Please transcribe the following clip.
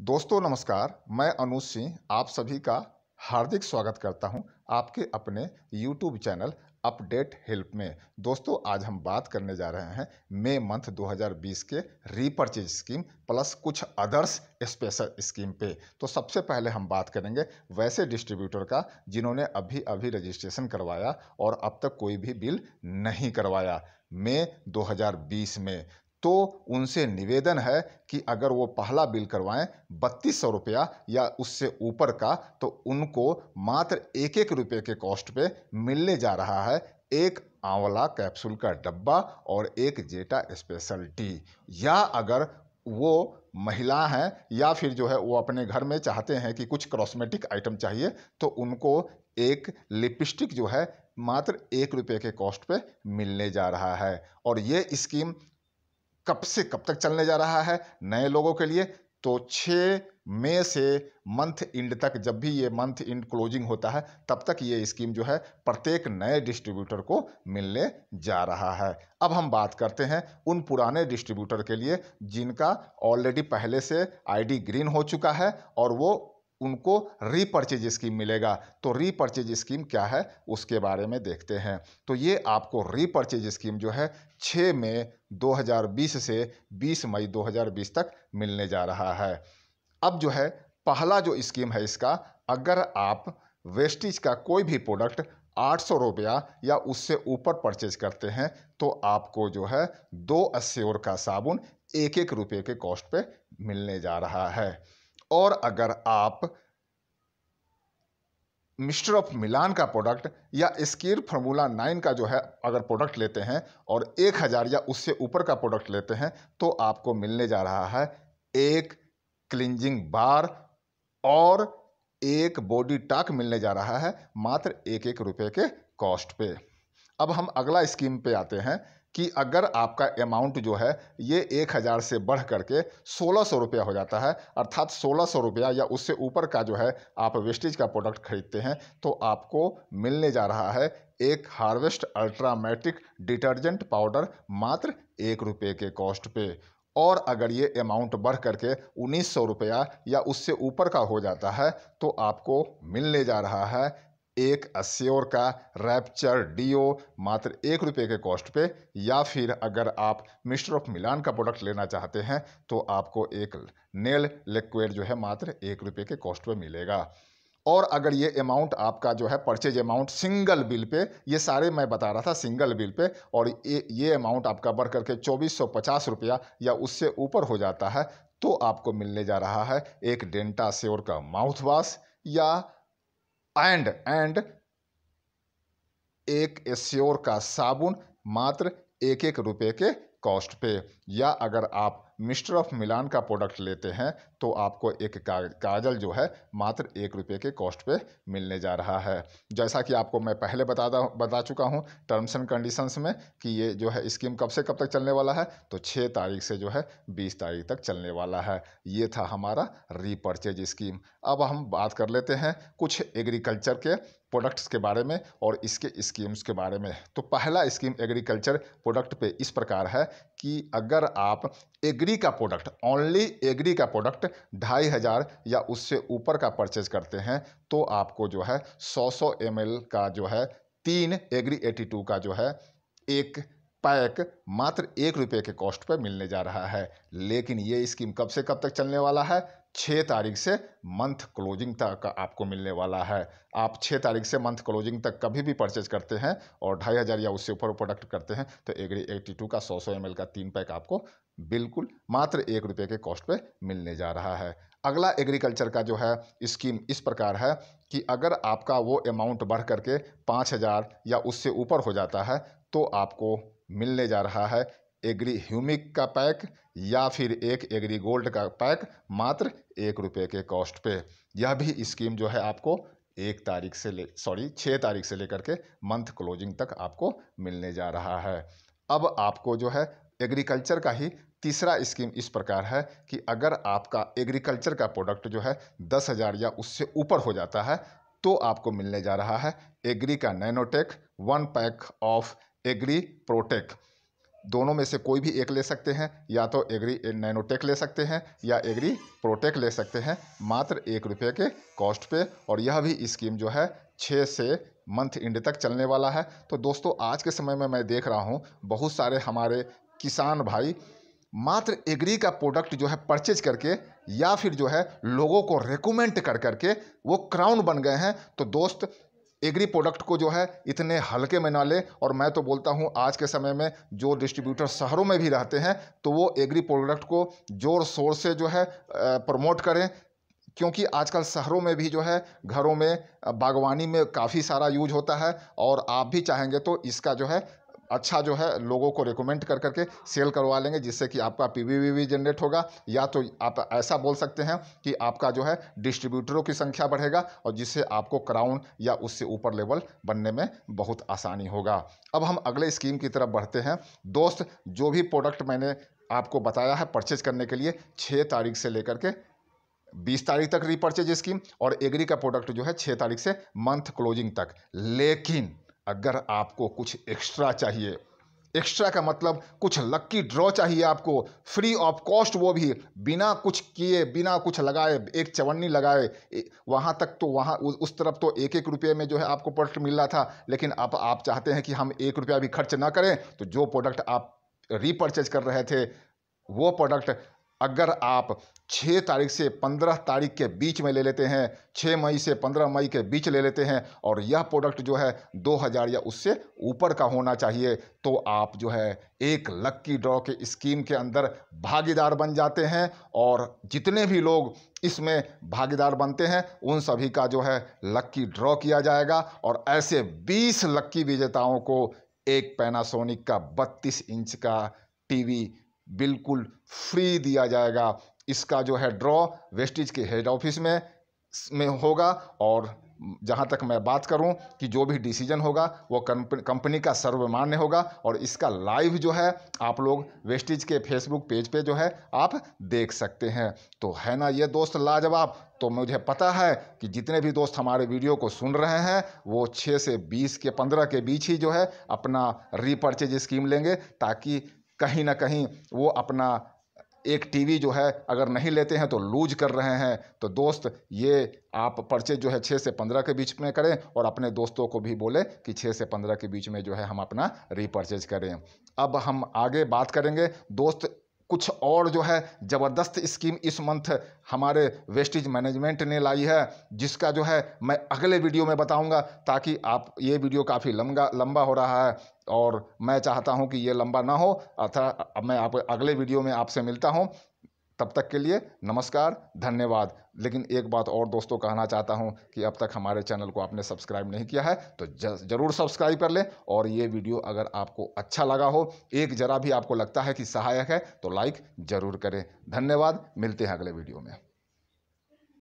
दोस्तों नमस्कार मैं अनुज सिंह आप सभी का हार्दिक स्वागत करता हूं आपके अपने YouTube चैनल अपडेट हेल्प में दोस्तों आज हम बात करने जा रहे हैं मई मंथ 2020 के रीपरचेज स्कीम प्लस कुछ अदर्स स्पेशल स्कीम पे तो सबसे पहले हम बात करेंगे वैसे डिस्ट्रीब्यूटर का जिन्होंने अभी अभी रजिस्ट्रेशन करवाया और अब तक कोई भी बिल नहीं करवाया मई 2020 में तो उनसे निवेदन है कि अगर वो पहला बिल करवाएं बत्तीस सौ रुपया या उससे ऊपर का तो उनको मात्र एक एक रुपये के कॉस्ट पे मिलने जा रहा है एक आंवला कैप्सूल का डब्बा और एक जेटा स्पेशल टी या अगर वो महिला हैं या फिर जो है वो अपने घर में चाहते हैं कि कुछ क्रॉस्मेटिक आइटम चाहिए तो उनको एक लिपस्टिक जो है मात्र एक रुपये के कॉस्ट पे मिलने जा रहा है और ये स्कीम कब से कब तक चलने जा रहा है नए लोगों के लिए तो छ मई से मंथ इंड तक जब भी ये मंथ इंड क्लोजिंग होता है तब तक ये स्कीम जो है प्रत्येक नए डिस्ट्रीब्यूटर को मिलने जा रहा है अब हम बात करते हैं उन पुराने डिस्ट्रीब्यूटर के लिए जिनका ऑलरेडी पहले से आईडी ग्रीन हो चुका है और वो उनको रीपर्चेज स्कीम मिलेगा तो रीपर्चेज स्कीम क्या है उसके बारे में देखते हैं तो ये आपको रीपर्चेज स्कीम जो है 6 मई 2020 से 20 मई 2020 तक मिलने जा रहा है अब जो है पहला जो स्कीम है इसका अगर आप वेस्टिज का कोई भी प्रोडक्ट आठ सौ रुपया या उससे ऊपर परचेज करते हैं तो आपको जो है दो अस्योर का साबुन एक एक रुपये के कॉस्ट पे मिलने जा रहा है और अगर आप मिस्टर ऑफ मिलान का प्रोडक्ट या स्कीर फार्मूला नाइन का जो है अगर प्रोडक्ट लेते हैं और एक हज़ार या उससे ऊपर का प्रोडक्ट लेते हैं तो आपको मिलने जा रहा है एक क्लिंजिंग बार और एक बॉडी टाक मिलने जा रहा है मात्र एक एक रुपये के कॉस्ट पे अब हम अगला स्कीम पे आते हैं कि अगर आपका अमाउंट जो है ये एक हज़ार से बढ़ करके सोलह सौ रुपया हो जाता है अर्थात सोलह सौ रुपया या उससे ऊपर का जो है आप वेस्टेज का प्रोडक्ट खरीदते हैं तो आपको मिलने जा रहा है एक हार्वेस्ट अल्ट्रामेटिक डिटर्जेंट पाउडर मात्र एक रुपये के कॉस्ट पे और अगर ये अमाउंट बढ़ करके उन्नीस सौ रुपया या उससे ऊपर का हो जाता है तो आपको मिलने जा रहा है एक अस्योर का रैप्चर डीओ मात्र एक रुपये के कॉस्ट पे या फिर अगर आप मिस्टर ऑफ मिलान का प्रोडक्ट लेना चाहते हैं तो आपको एक नेल लिक्विड जो है मात्र एक रुपये के कॉस्ट पे मिलेगा और अगर ये अमाउंट आपका जो है purchase amount single bill pay ये सारे मैं बता रहा था सिंगल बिल पे और ये ये अमाउंट आपका बढ़ करके चौबीस सौ पचास रुपया या उससे ऊपर हो जाता है तो आपको मिलने जा रहा है एक डेंटा सेवर का माउथ वाश या एंड एंड एक एश्योर का साबुन मात्र एक एक रुपए के कॉस्ट पे या अगर आप मिस्टर ऑफ मिलान का प्रोडक्ट लेते हैं तो आपको एक काजल जो है मात्र एक रुपये के कॉस्ट पे मिलने जा रहा है जैसा कि आपको मैं पहले बता बता चुका हूँ टर्म्स एंड कंडीशंस में कि ये जो है स्कीम कब से कब तक चलने वाला है तो छः तारीख से जो है बीस तारीख तक चलने वाला है ये था हमारा रीपर्चेज स्कीम अब हम बात कर लेते हैं कुछ एग्रीकल्चर के प्रोडक्ट्स के बारे में और इसके स्कीम्स के बारे में तो पहला स्कीम एग्रीकल्चर प्रोडक्ट पे इस प्रकार है कि अगर आप एग्री का प्रोडक्ट ओनली एग्री का प्रोडक्ट ढाई हज़ार या उससे ऊपर का परचेज करते हैं तो आपको जो है सौ सौ एम का जो है तीन एग्री एटी टू का जो है एक पैक मात्र एक रुपये के कॉस्ट पर मिलने जा रहा है लेकिन ये स्कीम कब से कब तक चलने वाला है छः तारीख से मंथ क्लोजिंग तक आपको मिलने वाला है आप छः तारीख से मंथ क्लोजिंग तक कभी भी परचेज करते हैं और ढाई हज़ार या उससे ऊपर प्रोडक्ट करते हैं तो एग्री एट्टी टू का सौ सौ एम का तीन पैक आपको बिल्कुल मात्र एक रुपये के कॉस्ट पे मिलने जा रहा है अगला एग्रीकल्चर का जो है स्कीम इस प्रकार है कि अगर आपका वो अमाउंट बढ़ करके पाँच हज़ार या उससे ऊपर हो जाता है तो आपको मिलने जा रहा है एग्री ह्यूमिक का पैक या फिर एक एग्री गोल्ड का पैक मात्र एक रुपये के कॉस्ट पे यह भी स्कीम जो है आपको एक तारीख से ले सॉरी छः तारीख से लेकर के मंथ क्लोजिंग तक आपको मिलने जा रहा है अब आपको जो है एग्रीकल्चर का ही तीसरा स्कीम इस प्रकार है कि अगर आपका एग्रीकल्चर का प्रोडक्ट जो है दस हज़ार या उससे ऊपर हो जाता है तो आपको मिलने जा रहा है एग्री का Nanotech one pack of Agri Protek दोनों में से कोई भी एक ले सकते हैं या तो एग्री नैनोटेक ले सकते हैं या एग्री प्रोटेक ले सकते हैं मात्र एक रुपये के कॉस्ट पे और यह भी स्कीम जो है छः से मंथ इंड तक चलने वाला है तो दोस्तों आज के समय में मैं देख रहा हूँ बहुत सारे हमारे किसान भाई मात्र एग्री का प्रोडक्ट जो है परचेज करके या फिर जो है लोगों को रिकमेंड कर करके वो क्राउन बन गए हैं तो दोस्त एग्री प्रोडक्ट को जो है इतने हल्के में ना ले और मैं तो बोलता हूँ आज के समय में जो डिस्ट्रीब्यूटर शहरों में भी रहते हैं तो वो एग्री प्रोडक्ट को जोर शोर से जो है प्रमोट करें क्योंकि आजकल शहरों में भी जो है घरों में बागवानी में काफ़ी सारा यूज होता है और आप भी चाहेंगे तो इसका जो है अच्छा जो है लोगों को रिकमेंड कर करके सेल करवा लेंगे जिससे कि आपका पी वी भी जनरेट होगा या तो आप ऐसा बोल सकते हैं कि आपका जो है डिस्ट्रीब्यूटरों की संख्या बढ़ेगा और जिससे आपको क्राउन या उससे ऊपर लेवल बनने में बहुत आसानी होगा अब हम अगले स्कीम की तरफ बढ़ते हैं दोस्त जो भी प्रोडक्ट मैंने आपको बताया है परचेज करने के लिए छः तारीख से लेकर के बीस तारीख तक रिपर्चेज स्कीम और एग्री का प्रोडक्ट जो है छः तारीख से मंथ क्लोजिंग तक लेकिन अगर आपको कुछ एक्स्ट्रा चाहिए एक्स्ट्रा का मतलब कुछ लक्की ड्रॉ चाहिए आपको फ्री ऑफ कॉस्ट वो भी बिना कुछ किए बिना कुछ लगाए एक चवन्नी लगाए वहाँ तक तो वहाँ उस तरफ तो एक एक रुपये में जो है आपको प्रोडक्ट मिल रहा था लेकिन अब आप, आप चाहते हैं कि हम एक रुपया भी खर्च ना करें तो जो प्रोडक्ट आप रीपरचेज कर रहे थे वो प्रोडक्ट अगर आप छः तारीख से पंद्रह तारीख के बीच में ले लेते हैं छः मई से पंद्रह मई के बीच ले लेते हैं और यह प्रोडक्ट जो है दो हज़ार या उससे ऊपर का होना चाहिए तो आप जो है एक लक्की ड्रॉ के स्कीम के अंदर भागीदार बन जाते हैं और जितने भी लोग इसमें भागीदार बनते हैं उन सभी का जो है लक्की ड्रॉ किया जाएगा और ऐसे बीस लक्की विजेताओं को एक पैनासोनिक का बत्तीस इंच का टी बिल्कुल फ्री दिया जाएगा इसका जो है ड्रॉ वेस्टिज के हेड ऑफिस में में होगा और जहाँ तक मैं बात करूँ कि जो भी डिसीजन होगा वो कंपनी कंपनी का सर्वमान्य होगा और इसका लाइव जो है आप लोग वेस्टिज के फेसबुक पेज पे जो है आप देख सकते हैं तो है ना ये दोस्त लाजवाब तो मुझे पता है कि जितने भी दोस्त हमारे वीडियो को सुन रहे हैं वो छः से बीस के पंद्रह के बीच ही जो है अपना रीपर्चेज स्कीम लेंगे ताकि कहीं ना कहीं वो अपना एक टीवी जो है अगर नहीं लेते हैं तो लूज कर रहे हैं तो दोस्त ये आप परचेज जो है छः से पंद्रह के बीच में करें और अपने दोस्तों को भी बोले कि छः से पंद्रह के बीच में जो है हम अपना रीपर्चेज करें अब हम आगे बात करेंगे दोस्त कुछ और जो है ज़बरदस्त स्कीम इस मंथ हमारे वेस्टेज मैनेजमेंट ने लाई है जिसका जो है मैं अगले वीडियो में बताऊंगा ताकि आप ये वीडियो काफ़ी लंबा लंबा हो रहा है और मैं चाहता हूं कि ये लंबा ना हो अतः मैं आप अगले वीडियो में आपसे मिलता हूं तब तक के लिए नमस्कार धन्यवाद लेकिन एक बात और दोस्तों कहना चाहता हूँ कि अब तक हमारे चैनल को आपने सब्सक्राइब नहीं किया है तो ज़रूर सब्सक्राइब कर लें और ये वीडियो अगर आपको अच्छा लगा हो एक जरा भी आपको लगता है कि सहायक है तो लाइक ज़रूर करें धन्यवाद मिलते हैं अगले वीडियो में